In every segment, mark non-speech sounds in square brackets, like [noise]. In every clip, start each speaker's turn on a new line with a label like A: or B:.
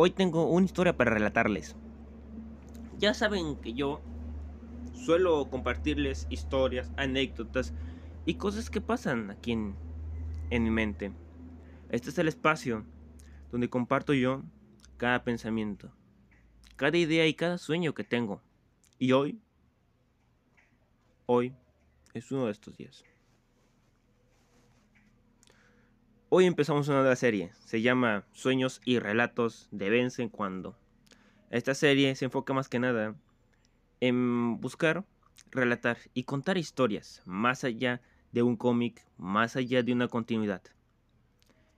A: Hoy tengo una historia para relatarles. Ya saben que yo suelo compartirles historias, anécdotas y cosas que pasan aquí en, mi mente. Este es el espacio donde comparto yo cada pensamiento, cada idea y cada sueño que tengo. Y hoy, hoy es uno de estos días. Hoy empezamos una nueva serie, se llama Sueños y Relatos de Vence en Cuando. Esta serie se enfoca más que nada en buscar, relatar y contar historias más allá de un cómic, más allá de una continuidad.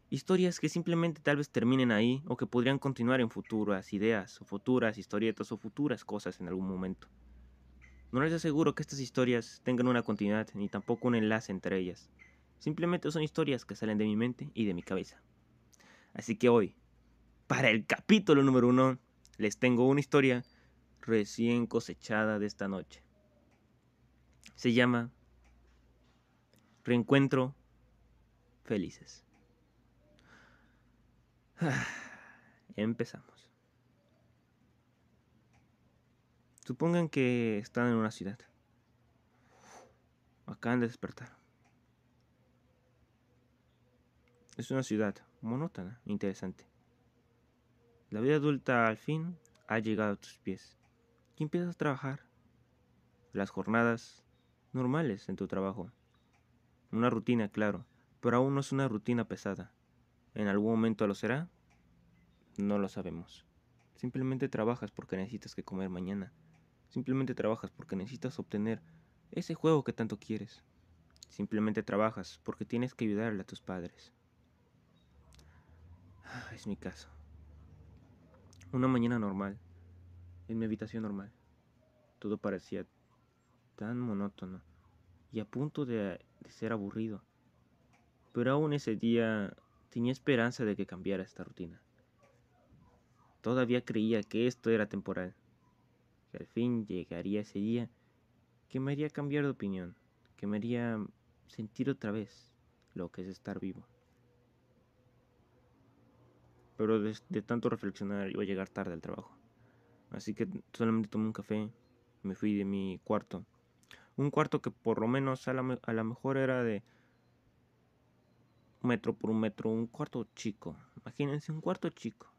A: Historias que simplemente tal vez terminen ahí o que podrían continuar en futuras ideas o futuras historietas o futuras cosas en algún momento. No les aseguro que estas historias tengan una continuidad ni tampoco un enlace entre ellas. Simplemente son historias que salen de mi mente y de mi cabeza. Así que hoy, para el capítulo número uno, les tengo una historia recién cosechada de esta noche. Se llama Reencuentro Felices. [sighs] empezamos. Supongan que están en una ciudad. Acaban de despertar. Es una ciudad monótona, interesante. La vida adulta al fin ha llegado a tus pies y empiezas a trabajar. Las jornadas normales en tu trabajo. Una rutina, claro, pero aún no es una rutina pesada. ¿En algún momento lo será? No lo sabemos. Simplemente trabajas porque necesitas que comer mañana. Simplemente trabajas porque necesitas obtener ese juego que tanto quieres. Simplemente trabajas porque tienes que ayudarle a tus padres. Ah, es mi caso. Una mañana normal, en mi habitación normal. Todo parecía tan monótono y a punto de, de ser aburrido. Pero aún ese día tenía esperanza de que cambiara esta rutina. Todavía creía que esto era temporal, que al fin llegaría ese día que me haría cambiar de opinión, que me haría sentir otra vez lo que es estar vivo pero de, tanto reflexionar iba a llegar tarde al trabajo. Así que solamente tomé un café, me fui de mi cuarto. Un cuarto que por lo menos a lo la mejor era de Un metro por un metro, un cuarto chico. Imagínense un cuarto chico.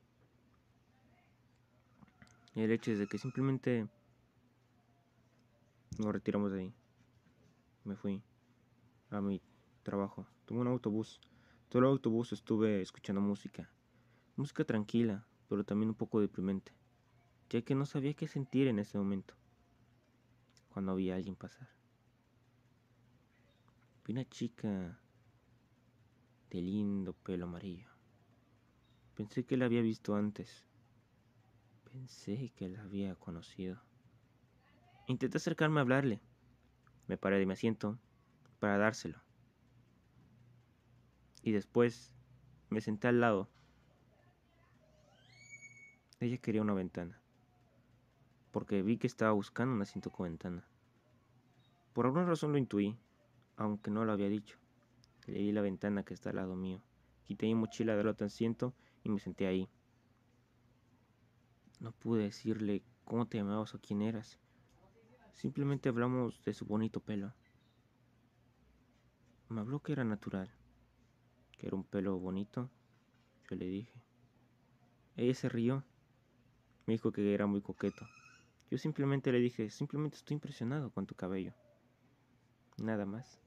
A: Y el hecho es de que simplemente nos retiramos de ahí. Me fui a mi trabajo. Tomé un autobús. Todo el autobús estuve escuchando música. Música tranquila, pero también un poco deprimente, ya que no sabía qué sentir en ese momento, cuando vi a alguien pasar. Vi una chica de lindo pelo amarillo. Pensé que la había visto antes. Pensé que la había conocido. Intenté acercarme a hablarle. Me paré de mi asiento para dárselo. Y después me senté al lado ella quería una ventana, porque vi que estaba buscando un asiento con ventana. Por alguna razón lo intuí, aunque no lo había dicho. Le di la ventana que está al lado mío. Quité mi mochila del otro asiento y me senté ahí. No pude decirle cómo te llamabas o quién eras. Simplemente hablamos de su bonito pelo. Me habló que era natural, que era un pelo bonito. Yo le dije. Ella se rió me dijo que era muy coqueto. Yo simplemente le dije, simplemente estoy impresionado con tu cabello. Nada más.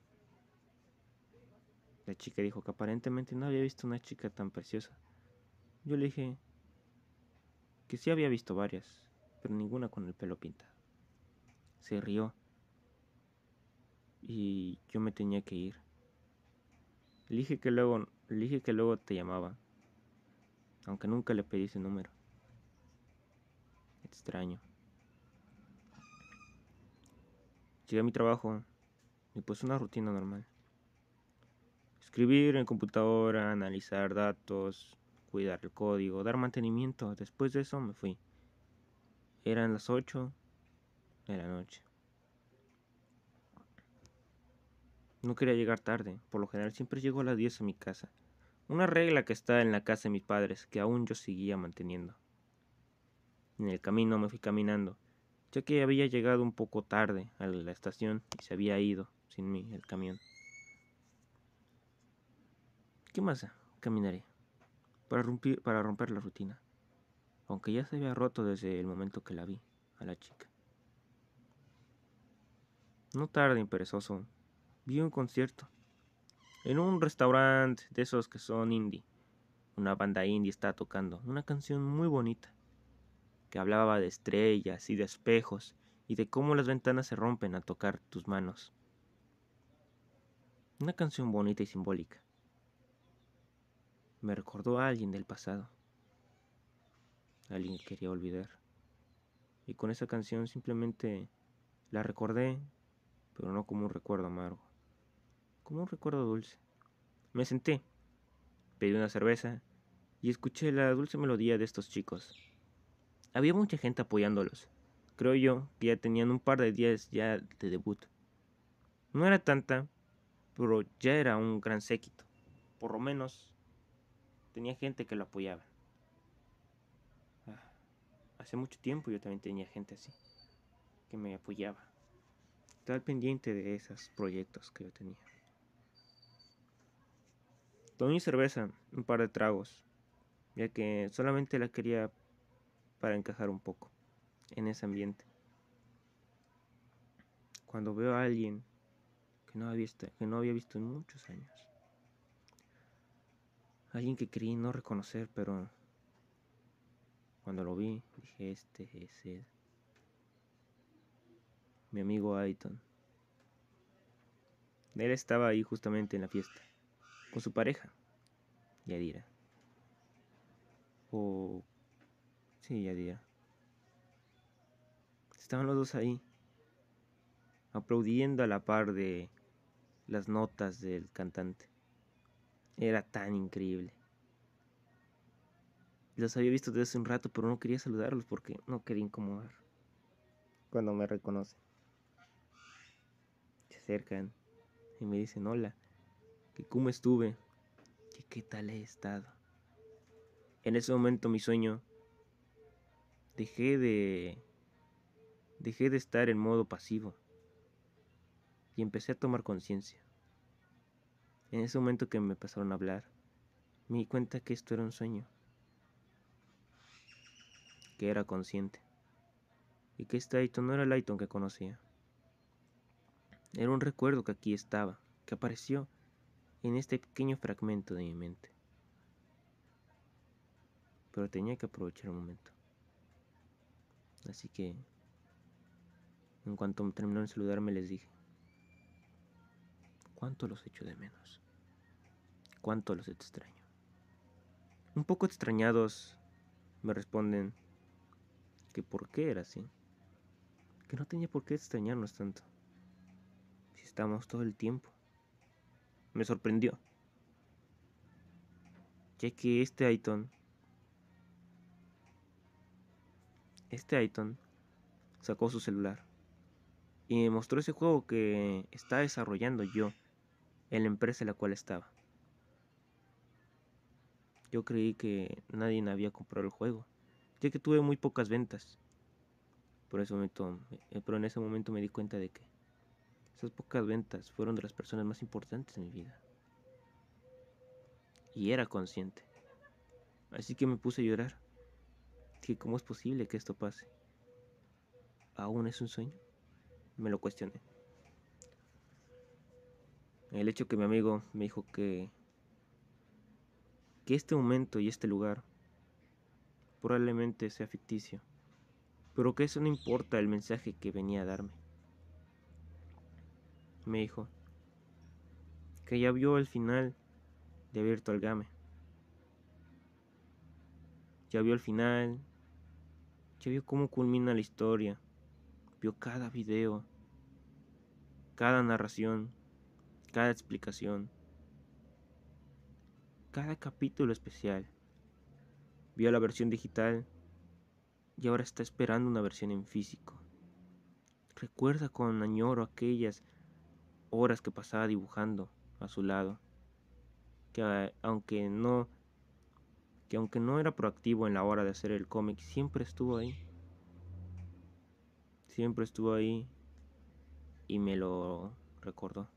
A: La chica dijo que aparentemente no había visto una chica tan preciosa. Yo le dije que sí había visto varias, pero ninguna con el pelo pintado. Se rió y yo me tenía que ir. Le dije que luego, que luego te llamaba, aunque nunca le pedí ese número extraño. Llegué a mi trabajo y puse una rutina normal. Escribir en computadora, analizar datos, cuidar el código, dar mantenimiento. Después de eso me fui. Eran las 8 de la noche. No quería llegar tarde, por lo general siempre llego a las 10 a mi casa. Una regla que está en la casa de mis padres que aún yo seguía manteniendo. En el camino me fui caminando, ya que había llegado un poco tarde a la estación y se había ido sin mí el camión. ¿Qué más caminaré? Para romper, para romper la rutina, aunque ya se había roto desde el momento que la vi a la chica. No tarde, imperezoso, vi un concierto en un restaurante de esos que son indie. Una banda indie está tocando una canción muy bonita que hablaba de estrellas y de espejos y de cómo las ventanas se rompen al tocar tus manos. Una canción bonita y simbólica. Me recordó a alguien del pasado, alguien que quería olvidar. Y con esa canción simplemente la recordé, pero no como un recuerdo amargo, como un recuerdo dulce. Me senté, pedí una cerveza y escuché la dulce melodía de estos chicos había mucha gente apoyándolos. Creo yo que ya tenían un par de días ya de debut. No era tanta, pero ya era un gran séquito. Por lo menos tenía gente que lo apoyaba. Ah, hace mucho tiempo yo también tenía gente así, que me apoyaba. Estaba pendiente de esos proyectos que yo tenía. Tomé cerveza, un par de tragos, ya que solamente la quería para encajar un poco en ese ambiente. Cuando veo a alguien que no había visto, que no había visto en muchos años, alguien que creí no reconocer, pero cuando lo vi dije, este es él. Mi amigo Aiton. Él estaba ahí justamente en la fiesta, con su pareja, Yadira. O Sí, ya día. Estaban los dos ahí, aplaudiendo a la par de las notas del cantante. Era tan increíble. Los había visto desde hace un rato, pero no quería saludarlos porque no quería incomodar. Cuando me reconocen, se acercan y me dicen hola, que cómo estuve, que qué tal he estado. En ese momento mi sueño dejé de dejé de estar en modo pasivo y empecé a tomar conciencia. En ese momento que me pasaron a hablar, me di cuenta que esto era un sueño, que era consciente y que este Aiton no era el Aiton que conocía. Era un recuerdo que aquí estaba, que apareció en este pequeño fragmento de mi mente. Pero tenía que aprovechar el momento. Así que en cuanto terminaron de saludarme les dije, ¿cuánto los echo de menos? ¿Cuánto los extraño? Un poco extrañados me responden que por qué era así, que no tenía por qué extrañarnos tanto, si estábamos todo el tiempo. Me sorprendió, ya que este Aiton este Aiton sacó su celular y me mostró ese juego que está desarrollando yo en la empresa en la cual estaba. Yo creí que nadie había comprado el juego, ya que tuve muy pocas ventas. Por eh, pero en ese momento me di cuenta de que esas pocas ventas fueron de las personas más importantes en mi vida. Y era consciente. Así que me puse a llorar que cómo es posible que esto pase. ¿Aún es un sueño? Me lo cuestioné. El hecho que mi amigo me dijo que que este momento y este lugar probablemente sea ficticio, pero que eso no importa el mensaje que venía a darme. Me dijo que ya vio el final de al Algame. Ya vio el final ya vio cómo culmina la historia. Vio cada video, cada narración, cada explicación, cada capítulo especial. Vio la versión digital y ahora está esperando una versión en físico. Recuerda con añoro aquellas horas que pasaba dibujando a su lado, que aunque no y aunque no era proactivo en la hora de hacer el cómic, siempre estuvo ahí. Siempre estuvo ahí y me lo recordó.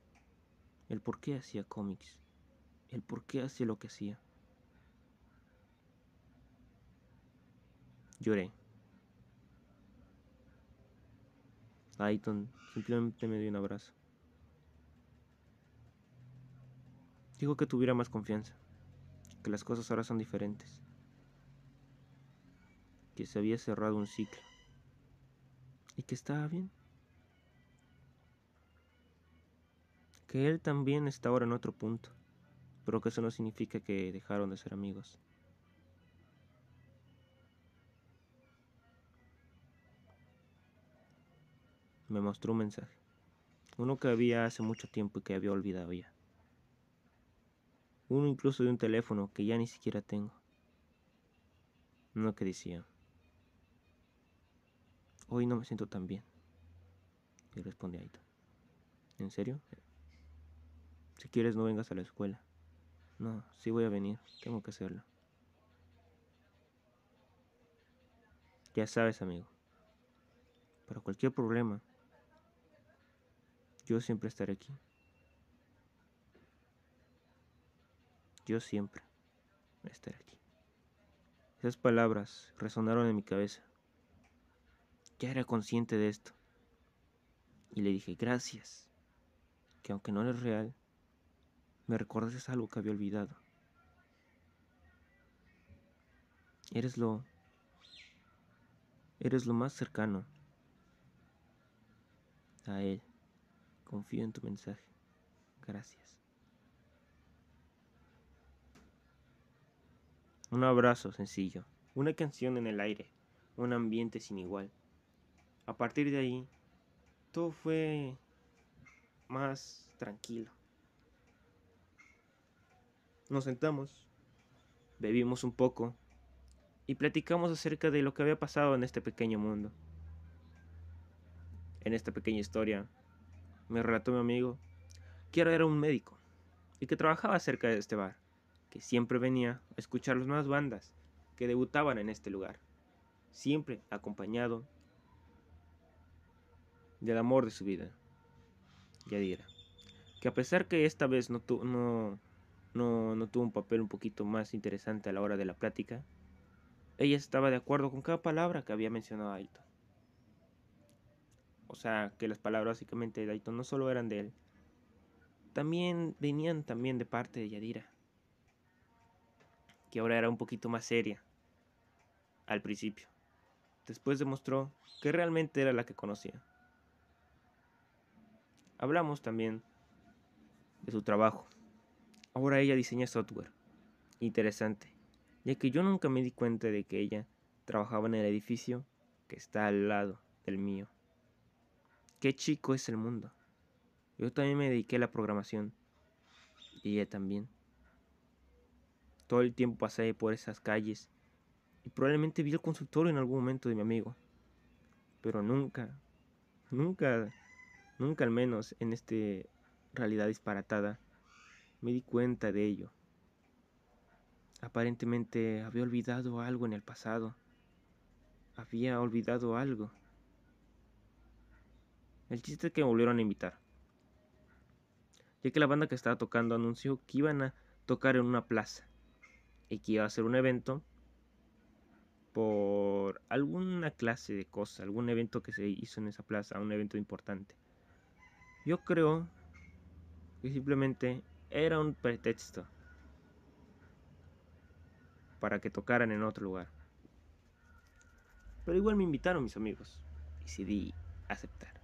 A: El por qué hacía cómics, el por qué hacía lo que hacía. Lloré. Ayton simplemente me dio un abrazo. Dijo que tuviera más confianza que las cosas ahora son diferentes. Que se había cerrado un ciclo. Y que estaba bien. Que él también está ahora en otro punto. Pero que eso no significa que dejaron de ser amigos. Me mostró un mensaje. Uno que había hace mucho tiempo y que había olvidado ya uno incluso de un teléfono que ya ni siquiera tengo. No decía? Hoy no me siento tan bien. Y responde Aita. ¿En serio? Si quieres no vengas a la escuela. No, sí voy a venir. Tengo que hacerlo. Ya sabes, amigo. Para cualquier problema, yo siempre estaré aquí. yo siempre estar aquí. Esas palabras resonaron en mi cabeza. Ya era consciente de esto. Y le dije, gracias, que aunque no eres real, me recordas algo que había olvidado. Eres lo... Eres lo más cercano a él. Confío en tu mensaje. Gracias. Un abrazo sencillo, una canción en el aire, un ambiente sin igual. A partir de ahí, todo fue más tranquilo. Nos sentamos, bebimos un poco y platicamos acerca de lo que había pasado en este pequeño mundo. En esta pequeña historia, me relató mi amigo que era un médico y que trabajaba cerca de este bar siempre venía a escuchar las nuevas bandas que debutaban en este lugar, siempre acompañado del amor de su vida, Yadira, que a pesar que esta vez no, no, tuvo un papel un poquito más interesante a la hora de la plática, ella estaba de acuerdo con cada palabra que había mencionado Aito O sea, que las palabras básicamente de Aito no solo eran de él, también venían también de parte de Yadira ahora era un poquito más seria al principio. Después demostró que realmente era la que conocía. Hablamos también de su trabajo. Ahora ella diseña software. Interesante, ya que yo nunca me di cuenta de que ella trabajaba en el edificio que está al lado del mío. Qué chico es el mundo. Yo también me dediqué a la programación. Y ella también. Todo el tiempo pasé por esas calles y probablemente vi el consultorio en algún momento de mi amigo. Pero nunca, nunca, nunca al menos en esta realidad disparatada me di cuenta de ello. Aparentemente había olvidado algo en el pasado. Había olvidado algo. El chiste es que me volvieron a invitar. Ya que la banda que estaba tocando anunció que iban a tocar en una plaza y que iba a ser un evento por alguna clase de cosa, algún evento que se hizo en esa plaza, un evento importante. Yo creo que simplemente era un pretexto para que tocaran en otro lugar. Pero igual me invitaron mis amigos y decidí aceptar.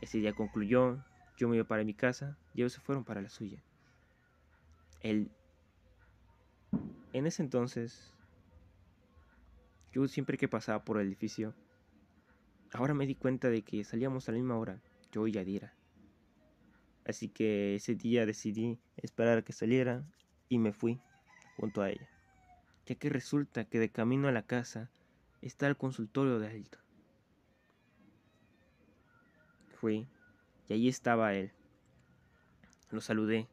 A: Ese día concluyó, yo me iba para mi casa y ellos se fueron para la suya. El en ese entonces, yo siempre que pasaba por el edificio, ahora me di cuenta de que salíamos a la misma hora, yo y Yadira. Así que ese día decidí esperar a que saliera y me fui junto a ella, ya que resulta que de camino a la casa está el consultorio de Ailton. Fui y allí estaba él. Lo saludé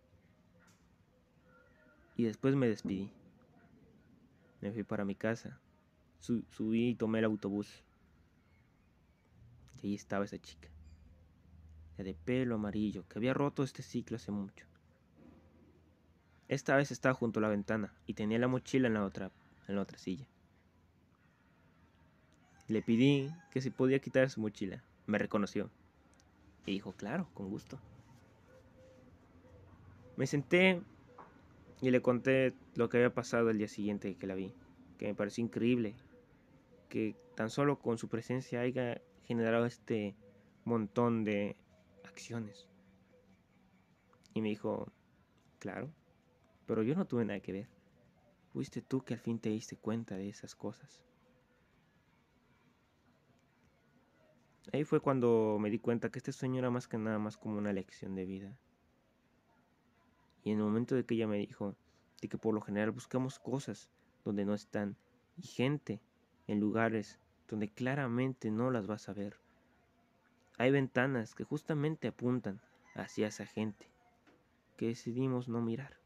A: y después me despedí. Me fui para mi casa. subí y tomé el autobús. Y ahí estaba esa chica. La de pelo amarillo, que había roto este ciclo hace mucho. Esta vez estaba junto a la ventana y tenía la mochila en la otra, en la otra silla. Le pedí que si podía quitar su mochila. Me reconoció. Y dijo, claro, con gusto. Me senté y le conté lo que había pasado el día siguiente que la vi, que me pareció increíble que tan solo con su presencia haya generado este montón de acciones. Y me dijo, claro, pero yo no tuve nada que ver. Fuiste tú que al fin te diste cuenta de esas cosas. Ahí fue cuando me di cuenta que este sueño era más que nada más como una lección de vida. Y en el momento de que ella me dijo de que por lo general buscamos cosas donde no están y gente en lugares donde claramente no las vas a ver. Hay ventanas que justamente apuntan hacia esa gente que decidimos no mirar,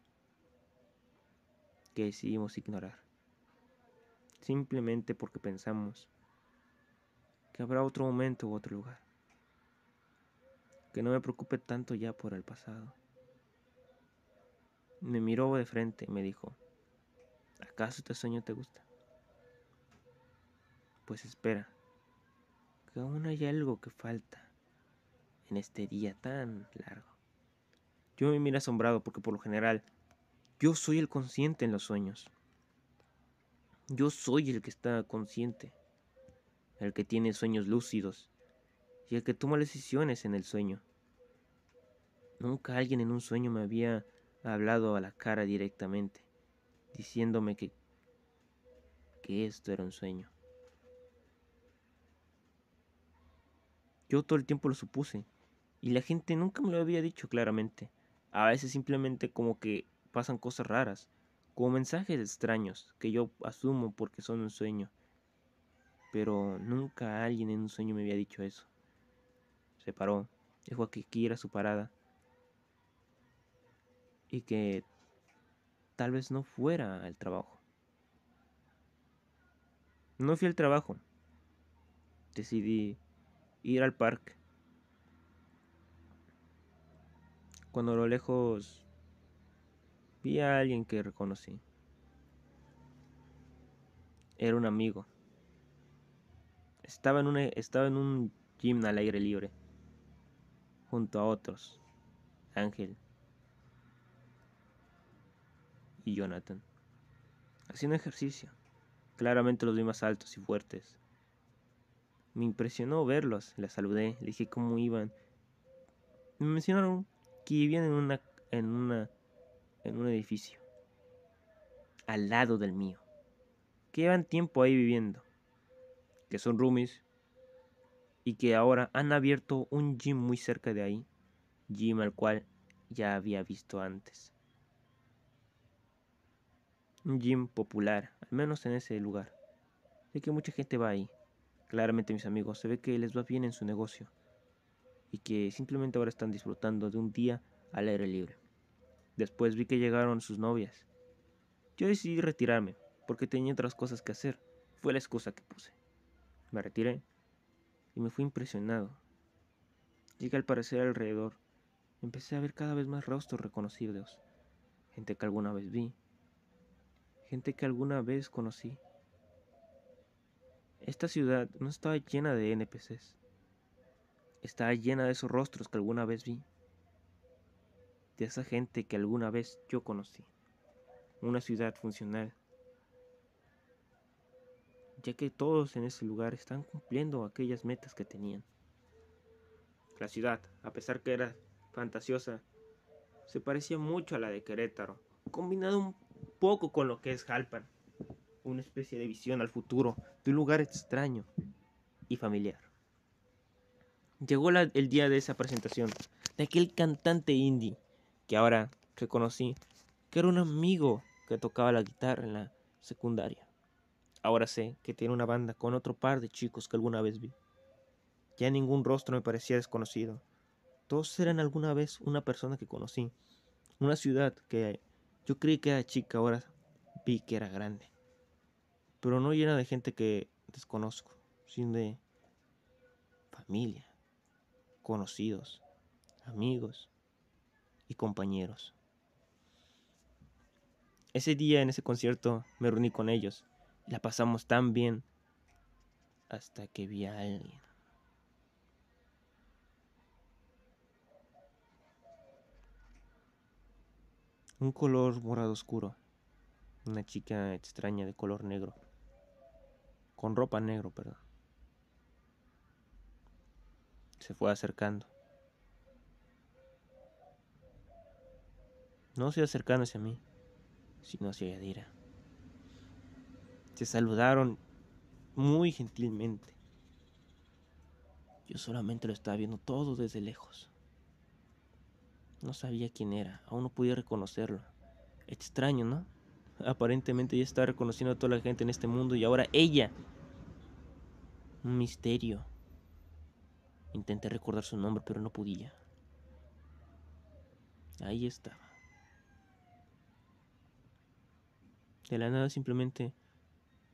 A: que decidimos ignorar, simplemente porque pensamos que habrá otro momento u otro lugar, que no me preocupe tanto ya por el pasado. Me miró de frente y me dijo, ¿acaso este sueño te gusta? Pues espera, que aún hay algo que falta en este día tan largo. Yo me miré asombrado porque por lo general yo soy el consciente en los sueños. Yo soy el que está consciente, el que tiene sueños lúcidos y el que toma decisiones en el sueño. Nunca alguien en un sueño me había hablado a la cara directamente, diciéndome que, que esto era un sueño. Yo todo el tiempo lo supuse, y la gente nunca me lo había dicho claramente. A veces simplemente como que pasan cosas raras, como mensajes extraños que yo asumo porque son un sueño. Pero nunca alguien en un sueño me había dicho eso. Se paró, dejó a que quiera su parada y que tal vez no fuera el trabajo. No fui al trabajo. Decidí ir al parque. Cuando a lo lejos vi a alguien que reconocí. Era un amigo. Estaba en, estaba en un gimnasio al aire libre, junto a otros. Ángel, Jonathan, haciendo ejercicio. Claramente los vi más altos y fuertes. Me impresionó verlos, les saludé, les dije cómo iban. Me mencionaron que vivían en una en una en un edificio al lado del mío. Que llevan tiempo ahí viviendo, que son roomies y que ahora han abierto un gym muy cerca de ahí, gym al cual ya había visto antes un gym popular, al menos en ese lugar. Sé que mucha gente va ahí. Claramente mis amigos, se ve que les va bien en su negocio y que simplemente ahora están disfrutando de un día al aire libre. Después vi que llegaron sus novias. Yo decidí retirarme porque tenía otras cosas que hacer. Fue la excusa que puse. Me retiré y me fui impresionado. Llegué al parecer alrededor. Empecé a ver cada vez más rostros reconocidos. Gente que alguna vez vi, gente que alguna vez conocí. Esta ciudad no estaba llena de NPCs. Estaba llena de esos rostros que alguna vez vi. De esa gente que alguna vez yo conocí. Una ciudad funcional. Ya que todos en ese lugar están cumpliendo aquellas metas que tenían. La ciudad, a pesar que era fantasiosa, se parecía mucho a la de Querétaro, combinado un poco con lo que es Halpan, una especie de visión al futuro, de un lugar extraño y familiar. Llegó el día de esa presentación, de aquel cantante indie que ahora reconocí que era un amigo que tocaba la guitarra en la secundaria. Ahora sé que tiene una banda con otro par de chicos que alguna vez vi. Ya ningún rostro me parecía desconocido. Todos eran alguna vez una persona que conocí, una ciudad que yo creí que era chica, ahora vi que era grande. Pero no llena de gente que desconozco, sino de familia, conocidos, amigos y compañeros. Ese día en ese concierto me reuní con ellos y la pasamos tan bien hasta que vi a alguien. Un color morado oscuro. Una chica extraña de color negro. Con ropa negro, perdón. Se fue acercando. No se acercaron hacia mí, sino hacia Yadira. Se saludaron muy gentilmente. Yo solamente lo estaba viendo todo desde lejos. No sabía quién era, aún no podía reconocerlo. Extraño, ¿no? Aparentemente ya está reconociendo a toda la gente en este mundo y ahora ella. Un misterio. Intenté recordar su nombre, pero no podía. Ahí estaba. De la nada simplemente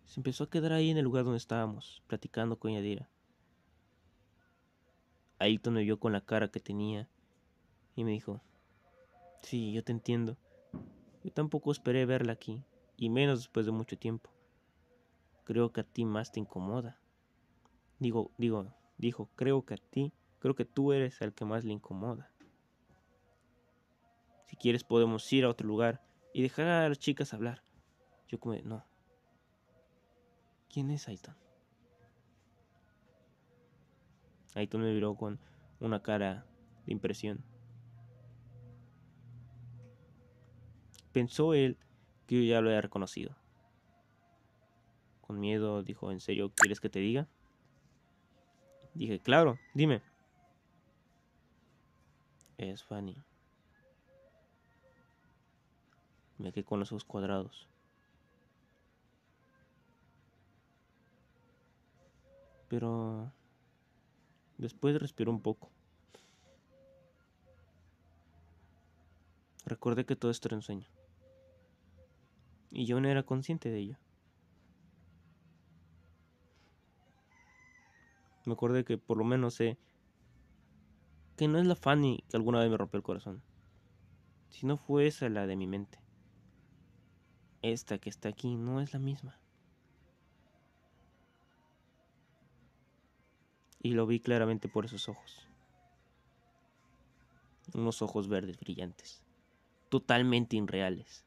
A: se empezó a quedar ahí en el lugar donde estábamos, platicando con Yadira. Ahí me vio con la cara que tenía y me dijo, sí, yo te entiendo. Yo tampoco esperé verla aquí, y menos después de mucho tiempo. Creo que a ti más te incomoda. Digo, digo, dijo, creo que a ti, creo que tú eres el que más le incomoda. Si quieres podemos ir a otro lugar y dejar a las chicas hablar. Yo como, no. ¿Quién es Aiton? Aiton me miró con una cara de impresión. pensó él que yo ya lo había reconocido. Con miedo dijo, ¿en serio quieres que te diga? Dije, claro, dime. Es Fanny. Me quedé con los ojos cuadrados. Pero después respiró un poco. Recordé que todo esto era un sueño. Y yo no era consciente de ello. Me acordé que por lo menos sé que no es la Fanny que alguna vez me rompió el corazón. Si no fue esa la de mi mente. Esta que está aquí no es la misma. Y lo vi claramente por esos ojos. Unos ojos verdes brillantes. Totalmente irreales.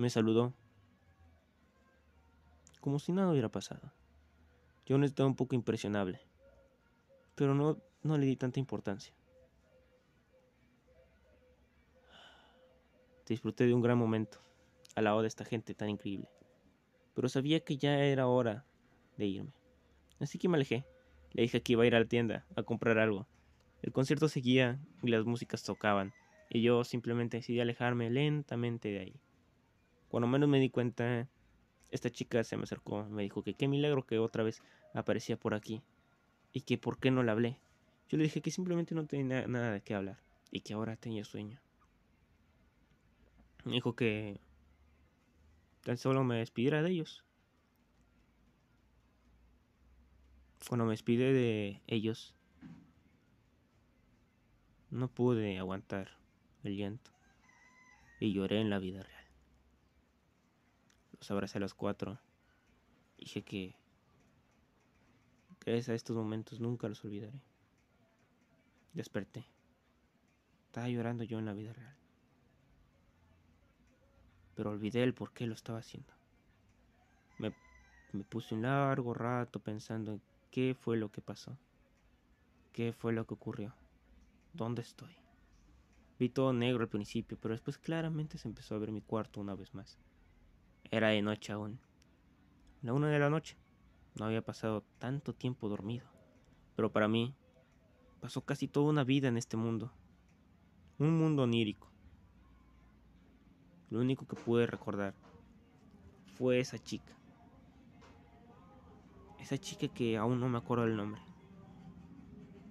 A: Me saludó. Como si nada hubiera pasado. Yo no estaba un poco impresionable. Pero no, no le di tanta importancia. Disfruté de un gran momento, al lado de esta gente tan increíble. Pero sabía que ya era hora de irme. Así que me alejé. Le dije que iba a ir a la tienda a comprar algo. El concierto seguía y las músicas tocaban, y yo simplemente decidí alejarme lentamente de ahí. Cuando menos me di cuenta, esta chica se me acercó, me dijo que qué milagro que otra vez aparecía por aquí y que por qué no la hablé. Yo le dije que simplemente no tenía nada de qué hablar y que ahora tenía sueño. Me dijo que tan solo me despidiera de ellos. Cuando me despide de ellos, no pude aguantar el llanto y lloré en la vida real. Pues abracé a los cuatro. Dije que gracias a estos momentos nunca los olvidaré. Desperté. Estaba llorando yo en la vida real. Pero olvidé el por qué lo estaba haciendo. Me, me puse un largo rato pensando en qué fue lo que pasó. ¿Qué fue lo que ocurrió? ¿Dónde estoy? Vi todo negro al principio, pero después claramente se empezó a ver mi cuarto una vez más. Era de noche aún. La una de la noche. No había pasado tanto tiempo dormido. Pero para mí, pasó casi toda una vida en este mundo. Un mundo onírico. Lo único que pude recordar fue esa chica. Esa chica que aún no me acuerdo el nombre.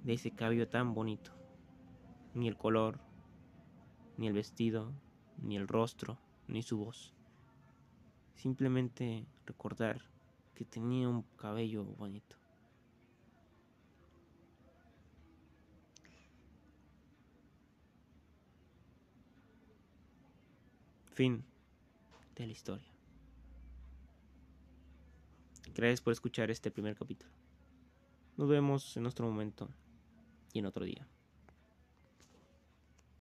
A: De ese cabello tan bonito. Ni el color, ni el vestido, ni el rostro, ni su voz. Simplemente recordar que tenía un cabello bonito. Fin de la historia. Gracias por escuchar este primer capítulo. Nos vemos en otro momento y en otro día.